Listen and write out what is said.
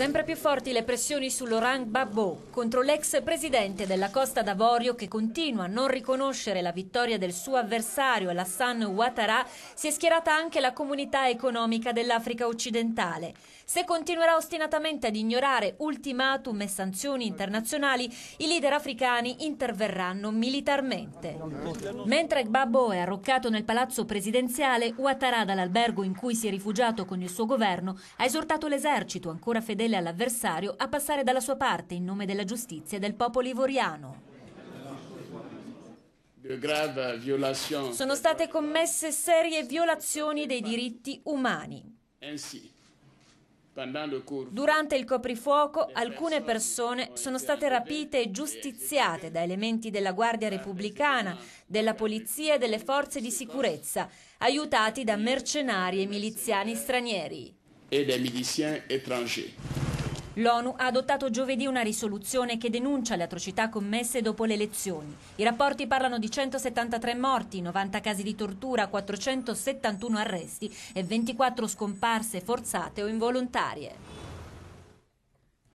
Sempre più forti le pressioni su Laurent Gbagbo contro l'ex presidente della Costa d'Avorio che continua a non riconoscere la vittoria del suo avversario Alassane Ouattara si è schierata anche la comunità economica dell'Africa occidentale. Se continuerà ostinatamente ad ignorare ultimatum e sanzioni internazionali, i leader africani interverranno militarmente. Mentre Gbagbo è arroccato nel palazzo presidenziale, Ouattara dall'albergo in cui si è rifugiato con il suo governo ha esortato l'esercito ancora fedele impelle all'avversario a passare dalla sua parte in nome della giustizia e del popolo ivoriano. Sono state commesse serie violazioni dei diritti umani. Durante il coprifuoco alcune persone sono state rapite e giustiziate da elementi della Guardia Repubblicana, della Polizia e delle forze di sicurezza, aiutati da mercenari e miliziani stranieri. E dei miliziani stranieri. L'ONU ha adottato giovedì una risoluzione che denuncia le atrocità commesse dopo le elezioni. I rapporti parlano di 173 morti, 90 casi di tortura, 471 arresti e 24 scomparse forzate o involontarie.